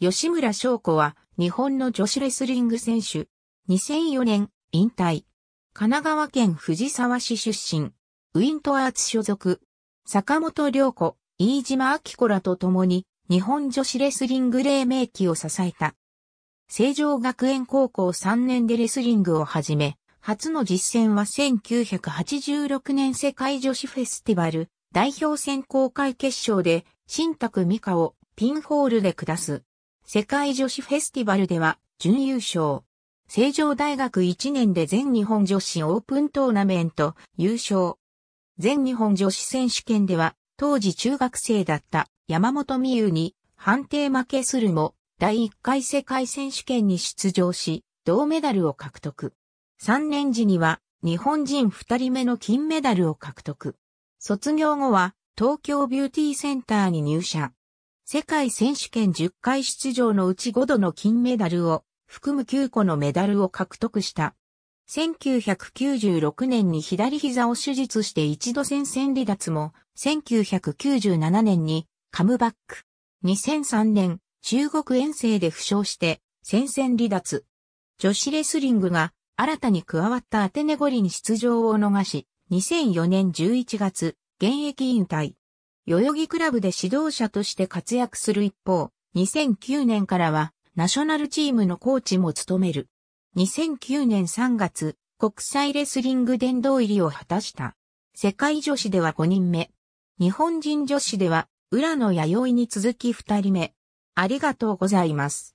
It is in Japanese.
吉村翔子は日本の女子レスリング選手。2004年引退。神奈川県藤沢市出身。ウィントアーツ所属。坂本良子、飯島明子らと共に日本女子レスリング黎明期を支えた。成城学園高校3年でレスリングを始め、初の実践は1986年世界女子フェスティバル代表選考会決勝で新宅美香をピンホールで下す。世界女子フェスティバルでは準優勝。成城大学1年で全日本女子オープントーナメント優勝。全日本女子選手権では当時中学生だった山本美優に判定負けするも第1回世界選手権に出場し銅メダルを獲得。3年時には日本人2人目の金メダルを獲得。卒業後は東京ビューティーセンターに入社。世界選手権10回出場のうち5度の金メダルを含む9個のメダルを獲得した。1996年に左膝を手術して一度戦線離脱も、1997年にカムバック。2003年、中国遠征で負傷して戦線離脱。女子レスリングが新たに加わったアテネゴリに出場を逃し、2004年11月、現役引退。代々木クラブで指導者として活躍する一方、2009年からはナショナルチームのコーチも務める。2009年3月、国際レスリング殿堂入りを果たした。世界女子では5人目。日本人女子では、浦野弥生に続き2人目。ありがとうございます。